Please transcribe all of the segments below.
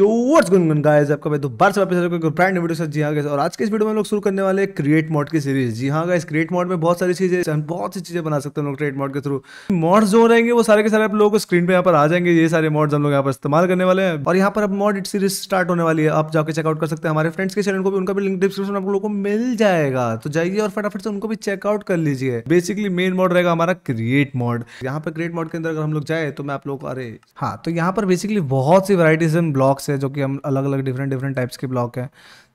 यो words गुन गुन guys आपका मैं दोबारा से वापस आ चुका ब्रांड वीडियो से जी हाँ गाइस और आज के इस वीडियो में हम लोग शुरू करने वाले क्रिएट मॉड की सीरीज जी हाँ गाइस क्रिएट मॉड में बहुत सारी चीजें हम बहुत सी चीजें बना सकते हैं लोग क्रिएट मॉड के थ्रू मॉड जो रहेंगे वो सारे के सारे आप लोगों को स्क्रीन पे यहाँ पर आ जाएंगे ये सारे मॉड्स हम लोग यहाँ पर इस्तेमाल करने वाले हैं और यहाँ पर अब मॉड सीरीज स्टार्ट होने वाली है आप जाकर चेकआउट कर सकते हैं हमारे फ्रेंड्स के चैनल को भी उनका भी लिंक डिस्क्रिप्शन आप लोगों को मिल जाएगा तो जाइए और फटाफट से उनको भी चेकआउट कर लीजिए बेसिकली मेन मॉड रहेगा हमारा क्रिएट मॉड यहाँ पर क्रिएट मॉड के अंदर अगर हम लोग जाए तो मैं आप लोग अरे हाँ तो यहाँ पर बेसिकली बहुत सी वराइटीज एंड ब्लॉक्स है जो कि हम अलग अलग डिफरेंट डिफरेंट टाइप्स के ब्लॉक हैं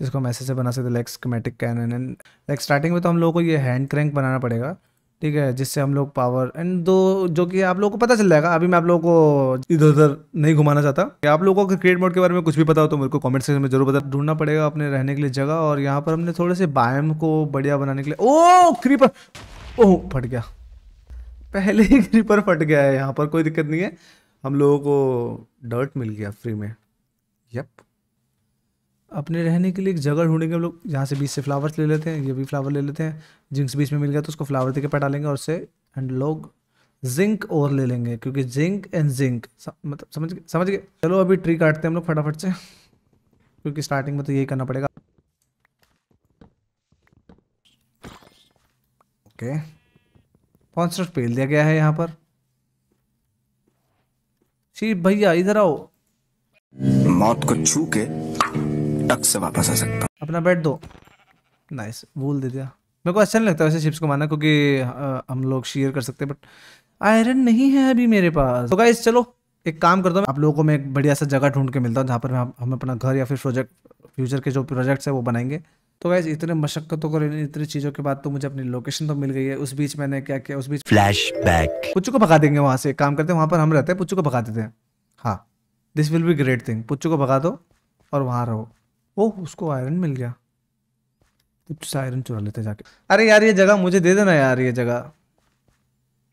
जिसको हम ऐसे से बना सकते हैं like schematic can and like starting में तो हम लोगों को ये हैंड क्रैंक बनाना पड़ेगा ठीक है जिससे हम लोग पावर एंड दो जो कि आप लोगों को पता चल जाएगा अभी मैं आप लोगों को इधर उधर नहीं घुमाना चाहता कि आप लोगों को क्रिएट मोड के बारे में कुछ भी पता हो तो मेरे को कमेंट सेक्शन में जरूर बता ढूंढना पड़ेगा अपने रहने के लिए जगह और यहाँ पर हमने थोड़े से बायम को बढ़िया बनाने के लिए ओ क्रीपर ओह फट गया पहले ही क्रीपर फट गया है यहाँ पर कोई दिक्कत नहीं है हम लोगों को डर्ट मिल गया फ्री में यप अपने रहने के लिए एक जगह ढूंढेंगे हम लोग यहाँ से बीच से फ्लावर्स ले लेते हैं ये भी फ्लावर ले लेते हैं जिंक बीच में मिल गया तो उसको फ्लावर देके पटा लेंगे और उससे एंड लोग जिंक और ले लेंगे क्योंकि जिंक एंड जिंक मतलब समझ गए समझ गए चलो अभी ट्री काटते हैं हम लोग फटाफट से क्योंकि स्टार्टिंग में तो यही करना पड़ेगा ओके कॉन्स्टेंट पेल दिया गया है यहाँ पर शी भैया इधर आओ मौत को छू के टक से वापस आ सकता हूँ अपना बैठ दो नाइस भूल दे दिया मेरे को अच्छा नहीं लगता वैसे चिप्स को माना क्योंकि हम लोग शेयर कर सकते हैं बट आयरन नहीं है अभी मेरे पास तो गाइस चलो एक काम करता हूँ आप लोगों को मैं एक बढ़िया सा जगह ढूंढ के मिलता हूँ जहाँ पर मैं हम अपना घर या फिर प्रोजेक्ट फ्यूचर के जो प्रोजेक्ट्स है वो बनाएंगे तो गाइस इतने मशक्कतों को इतनी चीज़ों के बाद तो मुझे अपनी लोकेशन तो मिल गई है उस बीच मैंने क्या किया उस बीच फ्लैश बैक पुच्चू को भगा देंगे वहाँ से काम करते हैं वहाँ पर हम रहते हैं पुच्चू को भगा देते हैं हाँ this will be great thing Puchchu को भगा दो और वहाँ रहो ओह उसको आयरन मिल गया पुच्चू से आयरन चुरा लेते जाके अरे यार ये जगह मुझे दे देना यार ये जगह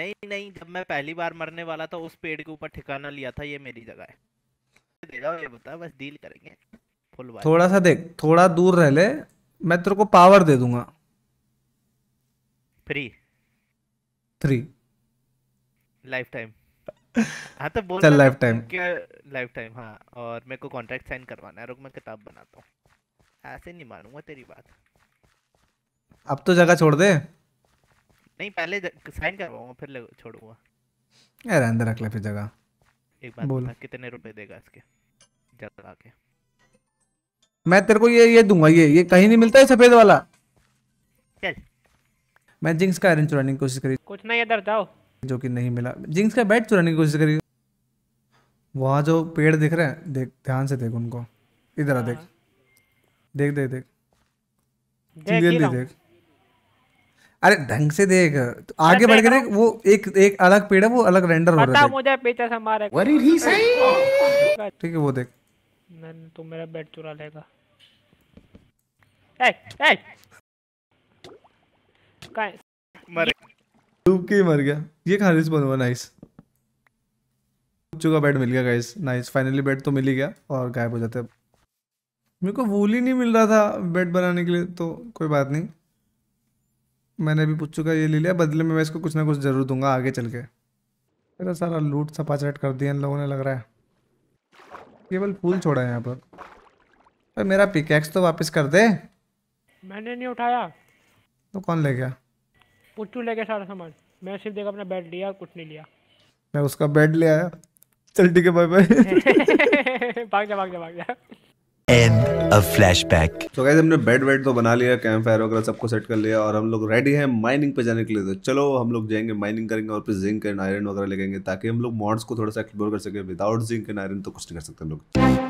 नहीं नहीं जब मैं पहली बार मरने वाला था उस पेड़ के ऊपर ठिकाना लिया था ये मेरी जगह है दे जाओ ये बता बस डील करेंगे फुल थोड़ा सा देख थोड़ा दूर रह ले मैं तेरे को पावर दे दूंगा फ्री थ्री लाइफ टाइम हाँ तो बोल चल लाइफ टाइम लाइफ टाइम हाँ और मेरे को कॉन्ट्रैक्ट साइन करवाना है रुक मैं किताब बनाता हूँ ऐसे नहीं मानूंगा तेरी बात अब तो जगह छोड़ दे नहीं पहले साइन करवाऊंगा फिर छोड़ूंगा यार अंदर रख ले फिर जगह एक बात बोल कितने रुपए देगा इसके जगह के मैं तेरे को ये ये दूंगा ये ये कहीं नहीं मिलता है सफेद वाला चल मैं जिंक्स का आयरन चुराने की कोशिश करी कुछ नहीं इधर जाओ जो कि नहीं मिला जिंक्स का बैट चुराने की कोशिश करी वहाँ जो पेड़ दिख रहे हैं देख ध्यान से देख उनको इधर आ देख देख देख देख क्लियरली देख अरे ढंग से देख तो अच्छा, आगे बढ़ के देख वो एक एक अलग पेड़ है वो अलग रेंडर हो रहा है मुझे पेचा संभाल ठीक है वो देख मैंने तो मेरा बैट चुरा लेगा ए ए मरे डूब के ही मर गया ये खारिज बन हुआ नाइस चुका बेड मिल गया गाइस नाइस फाइनली बेड तो मिल ही गया और गायब हो जाते अब मेरे को वूल ही नहीं मिल रहा था बेड बनाने के लिए तो कोई बात नहीं मैंने अभी पुच्चू का ये ले लिया बदले में मैं इसको कुछ ना कुछ ज़रूर दूंगा आगे चल के मेरा सारा लूट सपा चट कर दिया इन लोगों ने लग रहा है केवल फूल छोड़ा है यहाँ पर पर मेरा पिकैक्स तो वापस कर दे मैंने नहीं उठाया तो कौन ले गया पुच्चू ले गया सारा सामान मैं सिर्फ देखा अपना बेड लिया कुछ नहीं लिया मैं उसका बेड ले आया चल ठीक है बाय बाय भाग जा भाग जा भाग जा एंड अ फ्लैशबैक तो गाइस हमने बेड वेड तो बना लिया कैंप फायर वगैरह सबको सेट कर लिया और हम लोग रेडी हैं माइनिंग पे जाने के लिए तो चलो हम लोग जाएंगे माइनिंग करेंगे और फिर जिंक एंड आयरन वगैरह लेंगे ताकि हम लोग मॉड्स को थोड़ा सा एक्सप्लोर कर सके विदाउट जिंक एंड आयरन तो कुछ नहीं कर सकते हम लोग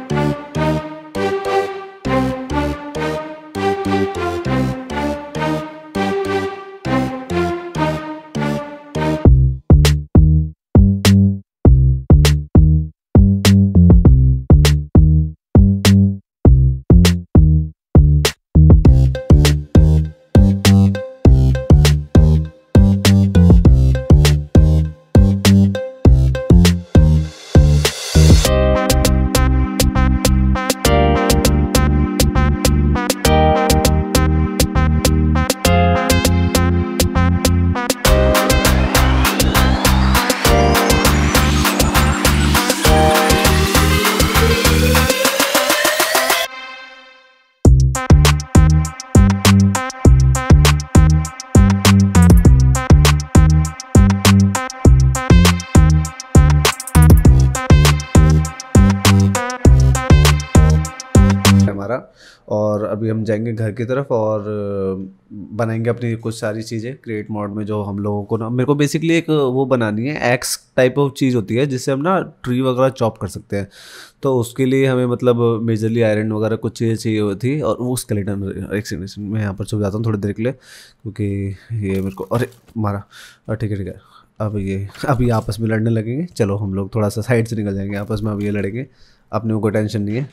अभी हम जाएंगे घर की तरफ और बनाएंगे अपनी कुछ सारी चीज़ें क्रिएट मोड में जो हम लोगों को ना मेरे को बेसिकली एक वो बनानी है एक्स टाइप ऑफ चीज़ होती है जिससे हम ना ट्री वगैरह चॉप कर सकते हैं तो उसके लिए हमें मतलब मेजरली आयरन वगैरह कुछ चीज़ें चाहिए हुई थी और वो स्केलेटन सीनेशन मैं यहाँ पर छुप जाता हूँ थोड़ी देर के लिए क्योंकि ये मेरे को अरे मारा ठीक है ठीक है अब ये अब ये आपस में लड़ने लगेंगे चलो हम लोग थोड़ा सा साइड से निकल जाएंगे आपस में अब ये लड़ेंगे अपने को टेंशन नहीं है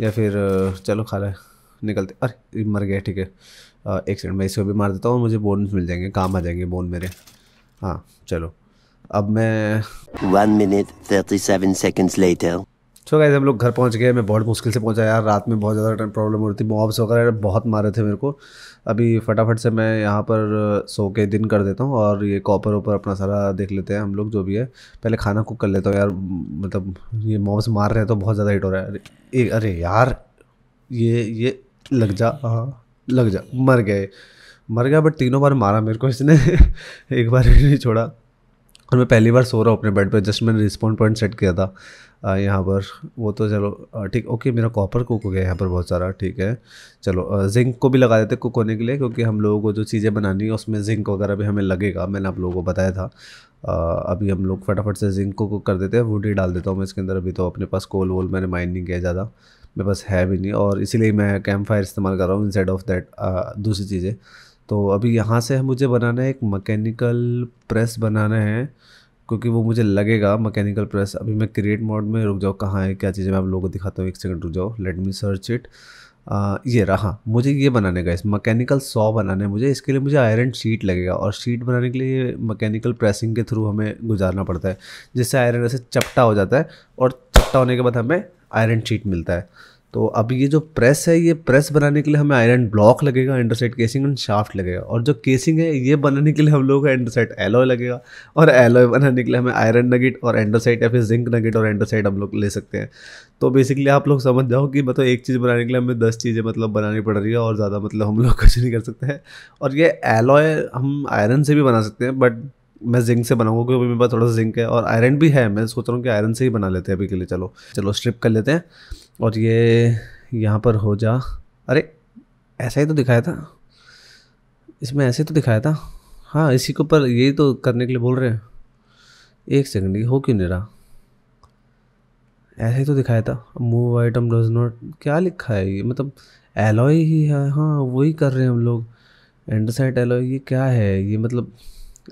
या फिर चलो खा लें निकलते अरे मर गया ठीक है एक सेकंड मैं इसको भी मार देता हूँ मुझे बोन्स मिल जाएंगे काम आ जाएंगे बोन मेरे हाँ चलो अब मैं one minute thirty seven seconds हो सो गाइज हम लोग घर पहुंच गए मैं बहुत मुश्किल से पहुंचा यार रात में बहुत ज़्यादा प्रॉब्लम हो रही थी मॉब्स वगैरह बहुत मारे थे मेरे को अभी फटाफट से मैं यहाँ पर सो के दिन कर देता हूँ और ये कॉपर ऊपर अपना सारा देख लेते हैं हम लोग जो भी है पहले खाना कुक कर लेता हूँ यार मतलब ये मॉब्स मार रहे हैं तो बहुत ज़्यादा हिट हो रहा है अरे अरे यार ये ये लग जा हाँ, लग जा मर गए मर गया बट तीनों बार मारा मेरे को इसने एक बार भी नहीं छोड़ा और मैं पहली बार सो रहा हूँ अपने बेड पर जस्ट मैंने रिस्पॉन्ड पॉइंट सेट किया था यहाँ पर वो तो चलो ठीक ओके मेरा कॉपर कुक हो गया यहाँ पर बहुत सारा ठीक है चलो जिंक को भी लगा देते कुक होने के लिए क्योंकि हम लोगों को जो चीज़ें बनानी है उसमें जिंक वगैरह भी हमें लगेगा मैंने आप लोगों को बताया था आ, अभी हम लोग फटाफट से जिंक को कुक कर देते हैं वुड ही डाल देता हूँ मैं इसके अंदर अभी तो अपने पास कोल वोल मैंने माइन नहीं किया ज़्यादा मेरे पास है भी नहीं और इसीलिए मैं कैम्प फायर इस्तेमाल कर रहा हूँ इन ऑफ दैट दूसरी चीज़ें तो अभी यहाँ से मुझे बनाना है एक मकैनिकल प्रेस बनाना है क्योंकि वो मुझे लगेगा मकैनिकल प्रेस अभी मैं क्रिएट मोड में रुक जाओ कहाँ है क्या चीज़ें मैं आप लोगों को दिखाता हूँ एक सेकंड रुक जाओ लेट मी सर्च इट ये रहा हाँ, मुझे ये बनाने का इस मकैनिकल सॉ बनाना है मुझे इसके लिए मुझे आयरन शीट लगेगा और शीट बनाने के लिए मकैनिकल प्रेसिंग के थ्रू हमें गुजारना पड़ता है जिससे आयरन ऐसे चपटा हो जाता है और चपटा होने के बाद हमें आयरन शीट मिलता है तो अब ये जो प्रेस है ये प्रेस बनाने के लिए हमें आयरन ब्लॉक लगेगा अंडरसेट केसिंग एंड शाफ्ट लगेगा और जो केसिंग है ये बनाने के लिए हम लोग का एंडरसेट एलोय लगेगा और एलोय बनाने के लिए हमें आयरन नगेट और एंडरसेट या फिर जिंक नगेट और एंडरसेट हम लोग ले सकते हैं तो बेसिकली आप लोग समझ जाओ कि मतलब एक चीज़ बनाने के लिए हमें दस चीज़ें मतलब बनानी पड़ रही है और ज़्यादा मतलब हम लोग कुछ नहीं कर सकते हैं और ये एलॉय हम आयरन से भी बना सकते हैं बट मैं जिंक से बनाऊंगा क्योंकि मेरे पास थोड़ा सा जिंक है और आयरन भी है मैं सोच रहा हूँ कि आयरन से ही बना लेते हैं अभी के लिए चलो चलो स्ट्रिप कर लेते हैं और ये यहाँ पर हो जा अरे ऐसा ही तो दिखाया था इसमें ऐसे तो दिखाया था हाँ इसी के ऊपर यही तो करने के लिए बोल रहे हैं एक सेकंड ये हो क्यों नहीं रहा ऐसे ही तो दिखाया था मूव आइटम डज नॉट क्या लिखा है ये मतलब एलॉय ही है हाँ वही कर रहे हैं हम लोग एंडसाइट एलॉय ये क्या है ये मतलब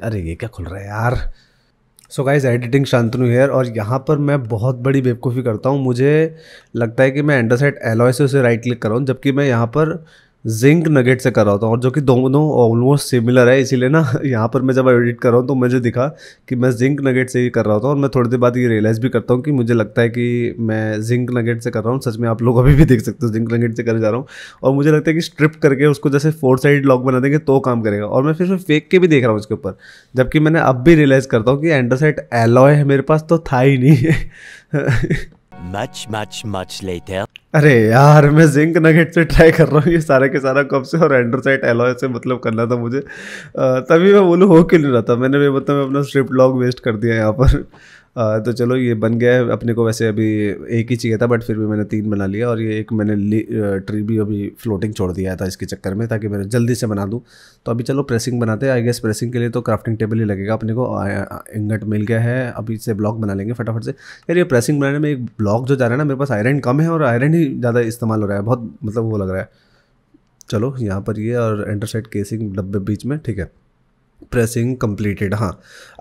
अरे ये क्या खुल रहा है यार so guys editing Shantanu here और यहाँ पर मैं बहुत बड़ी बेवकूफ़ी करता हूँ मुझे लगता है कि मैं एंडरसाइड एलॉय से उसे राइट क्लिक कर रहा हूँ जबकि मैं यहाँ पर जिंक नगेट से कर रहा होता हूँ और जो कि दोनों ऑलमोस्ट सिमिलर है इसीलिए ना यहाँ पर मैं जब एडिट कर रहा हूँ तो मुझे दिखा कि मैं जिंक नगेट से ही कर रहा होता और मैं थोड़ी देर बाद ये रियलाइज़ भी करता हूँ कि मुझे लगता है कि मैं जिंक नगेट से कर रहा हूँ सच में आप लोग अभी भी देख सकते हो जिंक नगेट से कर जा रहा हूँ और मुझे लगता है कि स्ट्रिप करके उसको जैसे फोर साइड लॉक बना देंगे तो काम करेगा और मैं फिर फेंक के भी देख रहा हूँ उसके ऊपर जबकि मैंने अब भी रियलाइज़ करता हूँ कि एंडरसाइट एलॉय है मेरे पास तो था ही नहीं मच मच मच लेटर अरे यार मैं जिंक नगेट से ट्राई कर रहा हूँ ये सारा के सारा कब से और एंड्रोसाइट एलॉय से मतलब करना था मुझे तभी मैं बोलूँ हो क्यों नहीं रहा था मैंने भी मतलब अपना स्ट्रिप लॉग वेस्ट कर दिया यहाँ पर तो चलो ये बन गया है अपने को वैसे अभी एक ही चाहिए था बट फिर भी मैंने तीन बना लिया और ये एक मैंने ट्री भी अभी फ्लोटिंग छोड़ दिया था इसके चक्कर में ताकि मैं जल्दी से बना दूँ तो अभी चलो प्रेसिंग बनाते हैं आई गेस प्रेसिंग के लिए तो क्राफ्टिंग टेबल ही लगेगा अपने को इंगट मिल गया है अभी से ब्लॉक बना लेंगे फटाफट से यार ये प्रेसिंग बनाने में एक ब्लॉक जो जा रहा है ना मेरे पास आयरन कम है और आयरन ही ज़्यादा इस्तेमाल हो रहा है बहुत मतलब वो लग रहा है चलो यहाँ पर ये और इंटरसेट केसिंग डब्बे बीच में ठीक है प्रेसिंग कंप्लीटेड हाँ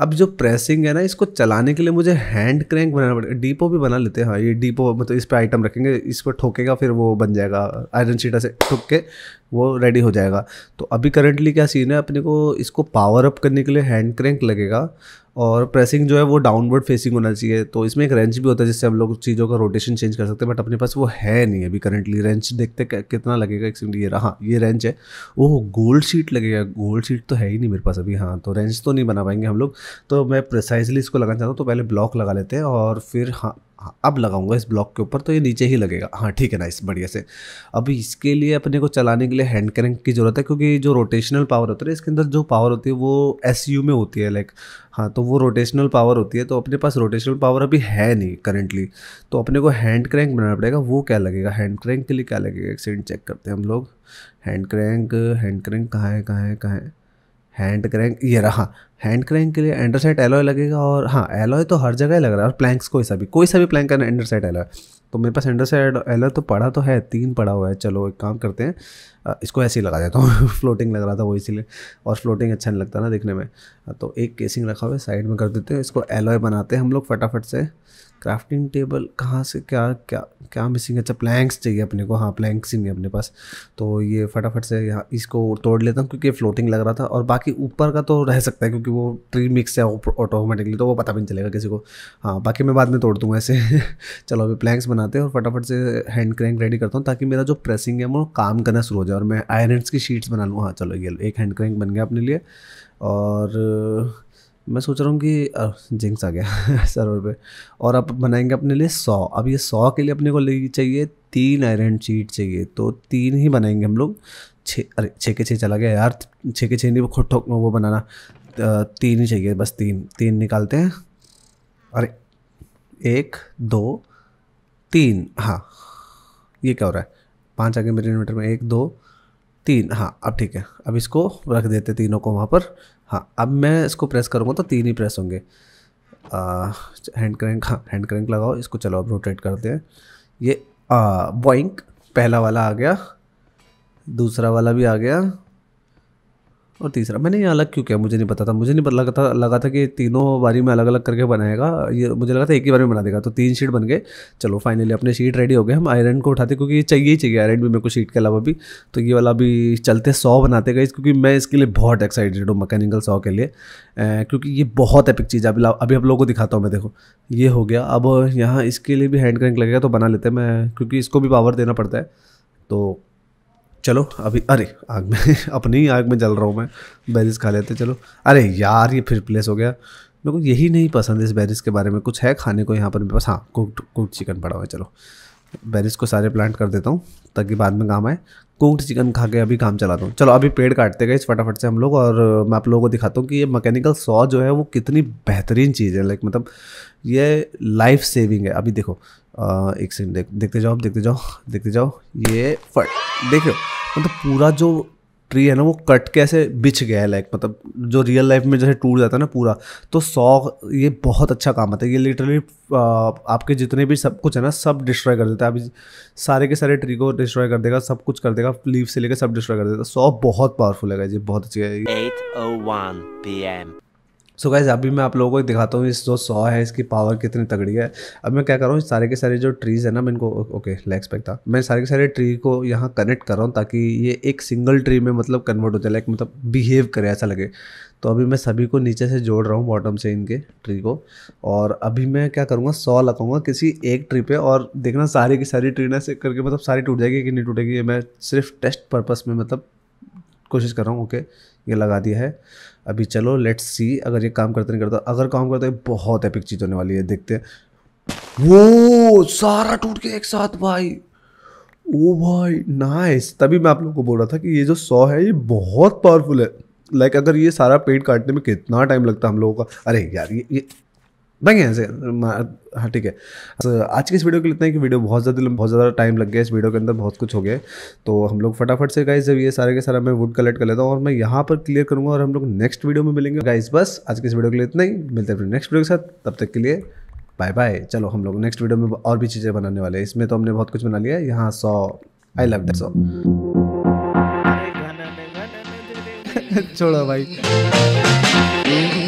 अब जो प्रेसिंग है ना इसको चलाने के लिए मुझे हैंड क्रैंक बनाना पड़ेगा डीपो भी बना लेते हैं हाँ ये डीपो तो मतलब इस पर आइटम रखेंगे इसको ठोकेगा फिर वो बन जाएगा आयरन शीटा से ठोक के वो रेडी हो जाएगा तो अभी करंटली क्या सीन है अपने को इसको पावर अप करने के लिए हैंड क्रैंक लगेगा और प्रेसिंग जो है वो डाउनवर्ड फेसिंग होना चाहिए तो इसमें एक रेंच भी होता है जिससे हम लोग चीज़ों का रोटेशन चेंज कर सकते हैं बट अपने पास वो है नहीं अभी करंटली रेंच देखते कितना लगेगा एक्चुअली ये हाँ ये रेंच है वो गोल्ड शीट लगेगा गोल्ड शीट तो है ही नहीं मेरे पास अभी हाँ तो रेंच तो नहीं बना पाएंगे हम लोग तो मैं प्रिसाइसली इसको लगाना चाहता हूँ तो पहले ब्लॉक लगा लेते हैं और फिर हाँ अब लगाऊंगा इस ब्लॉक के ऊपर तो ये नीचे ही लगेगा हाँ ठीक है ना इस बढ़िया से अब इसके लिए अपने को चलाने के लिए हैंड करेंट की ज़रूरत है क्योंकि जो रोटेशनल पावर होता है इसके अंदर जो पावर होती है वो एस में होती है लाइक हाँ तो वो रोटेशनल पावर होती है तो अपने पास रोटेशनल पावर अभी है नहीं करेंटली तो अपने को हैंड क्रैंक बनाना पड़ेगा वो क्या लगेगा हैंड क्रैंक के लिए क्या लगेगा एक सेकेंड चेक करते हैं हम लोग हैंड क्रैंक हैंड क्रैंक कहाँ है कहाँ है कहाँ है हैंड क्रैंक ये रहा हैंड क्रैंक के लिए एंडरसाइट एलॉय लगेगा और हाँ एलॉय तो हर जगह लग रहा है और प्लैंक्स कोई सा भी कोई सा भी प्लैंक का एंडरसाइट एलॉय तो मेरे पास एंडर साइड एलर तो पड़ा तो है तीन पड़ा हुआ है चलो एक काम करते हैं इसको ऐसे ही लगा देता हूँ फ्लोटिंग लग रहा था वो इसीलिए और फ्लोटिंग अच्छा नहीं लगता ना देखने में तो एक केसिंग रखा हुआ है साइड में कर देते हैं इसको एलोए बनाते हैं हम लोग फटाफट से क्राफ्टिंग टेबल कहाँ से क्या क्या क्या मिसिंग है अच्छा प्लैंक्स चाहिए अपने को हाँ प्लैंक्स ही नहीं अपने पास तो ये फटाफट से यहाँ इसको तोड़ लेता हूँ क्योंकि फ्लोटिंग लग रहा था और बाकी ऊपर का तो रह सकता है क्योंकि वो ट्री मिक्स है ऑटोमेटिकली तो वो पता भी नहीं चलेगा किसी को हाँ बाकी मैं बाद में तोड़ दूँगा ऐसे चलो अभी प्लैंक्स बना बनाते हैं और फटाफट से हैंड क्रैंक रेडी करता हूँ ताकि मेरा जो प्रेसिंग है वो काम करना शुरू हो जाए और मैं आयरन्स की शीट्स बना लूँ हाँ चलो ये एक हैंड क्रैंक बन गया अपने लिए और मैं सोच रहा हूँ कि जिंक्स आ गया सर्वर पे और अब बनाएंगे अपने लिए सौ अब ये सौ के लिए अपने को ले चाहिए तीन आयरन शीट चाहिए तो तीन ही बनाएंगे हम लोग छः अरे छः के छः चला गया यार छः के छः नहीं वो खुद वो बनाना तीन ही चाहिए बस तीन तीन निकालते हैं अरे एक दो तीन हाँ ये क्या हो रहा है पाँच आगे मेरे इन्वर्टर में एक दो तीन हाँ अब ठीक है अब इसको रख देते तीनों को वहाँ पर हाँ अब मैं इसको प्रेस करूँगा तो तीन ही प्रेस होंगे हैंड क्रैंक हाँ हैंड क्रैंक लगाओ इसको चलो अब रोटेट करते हैं ये बॉइंक पहला वाला आ गया दूसरा वाला भी आ गया और तीसरा मैंने ये अलग क्यों किया मुझे नहीं पता था मुझे नहीं पता लगा था लगा था कि तीनों बारी में अलग अलग करके बनाएगा ये मुझे लगा था एक ही बारी में बना देगा तो तीन शीट बन गए चलो फाइनली अपने शीट रेडी हो गए हम आयरन को उठाते क्योंकि ये चाहिए ही चाहिए आयरन भी मेरे को शीट के अलावा भी तो ये वाला भी चलते सौ बनाते गए क्योंकि मैं इसके लिए बहुत एक्साइटेड हूँ मैकेनिकल सौ के लिए क्योंकि ये बहुत एपिक चीज़ है अभी अभी आप लोगों को दिखाता हूँ मैं देखो ये हो गया अब यहाँ इसके लिए भी हैंड क्रैंक लगेगा तो बना लेते हैं मैं क्योंकि इसको भी पावर देना पड़ता है तो चलो अभी अरे आग में अपनी ही आग में जल रहा हूँ मैं बैरिस खा लेते चलो अरे यार ये फिर प्लेस हो गया मेरे को यही नहीं पसंद इस बैरिस के बारे में कुछ है खाने को यहाँ पर मेरे पास हाँ कुकड कुकड चिकन पड़ा हुआ है चलो बैरिस को सारे प्लांट कर देता हूँ ताकि बाद में काम आए कुकड चिकन खा के अभी काम चलाता हूँ चलो अभी पेड़ काटते गए इस फटाफट से हम लोग और मैं आप लोगों को दिखाता हूँ कि ये मैकेनिकल सॉ जो है वो कितनी बेहतरीन चीज़ है लाइक मतलब ये लाइफ सेविंग है अभी देखो एक सेकंड देख देखते जाओ देखते जाओ देखते जाओ ये फट देख रहे हो मतलब पूरा जो ट्री है ना वो कट के ऐसे बिछ गया है लाइक मतलब जो रियल लाइफ में जैसे टूट जाता है ना पूरा तो सौ ये बहुत अच्छा काम आता है ये लिटरली आपके जितने भी सब कुछ है ना सब डिस्ट्रॉय कर देता है अभी सारे के सारे ट्री को डिस्ट्रॉय कर देगा सब कुछ कर देगा लीव से लेकर सब डिस्ट्रॉय कर देता है सौ बहुत पावरफुल है ये बहुत अच्छी है सो so गाइज अभी मैं आप लोगों को दिखाता हूँ इस जो सॉ है इसकी पावर कितनी तगड़ी है अब मैं क्या कर रहा हूँ सारे के सारे जो ट्रीज़ है ना मैं इनको ओके लेग्स पे था मैं सारे के सारे ट्री को यहाँ कनेक्ट कर रहा हूँ ताकि ये एक सिंगल ट्री में मतलब कन्वर्ट हो जाए लाइक मतलब बिहेव करे ऐसा लगे तो अभी मैं सभी को नीचे से जोड़ रहा हूँ बॉटम से इनके ट्री को और अभी मैं क्या करूँगा सौ लगाऊंगा किसी एक ट्री पे और देखना सारी की सारी ट्री ना से करके मतलब सारी टूट जाएगी कि नहीं टूटेगी मैं सिर्फ टेस्ट पर्पस में मतलब कोशिश कर रहा हूँ ओके ये लगा दिया है अभी चलो लेट्स सी अगर ये काम करते नहीं करता अगर काम करता है बहुत एपिक चीज़ होने वाली है देखते हैं वो सारा टूट के एक साथ भाई ओ भाई नाइस तभी मैं आप लोगों को बोल रहा था कि ये जो सौ है ये बहुत पावरफुल है लाइक like, अगर ये सारा पेट काटने में कितना टाइम लगता है हम लोगों का अरे यार ये ये नहीं ऐसे हाँ ठीक है तो आज के इस वीडियो के लिए इतना है कि वीडियो बहुत ज़्यादा बहुत ज़्यादा टाइम लग गया इस वीडियो के अंदर बहुत कुछ हो गया तो हम लोग फटाफट से गाइज जब ये सारे के सारा मैं वुड कलेक्ट कर लेता हूँ और मैं यहाँ पर क्लियर करूँगा और हम लोग नेक्स्ट वीडियो में मिलेंगे गाइज बस आज के इस वीडियो के लिए इतना ही मिलते हैं नेक्स्ट वीडियो के साथ तब तक के लिए बाय बाय चलो हम लोग नेक्स्ट वीडियो में और भी चीज़ें बनाने वाले हैं इसमें तो हमने बहुत कुछ बना लिया है यहाँ सौ आई लव दैट सौ छोड़ो भाई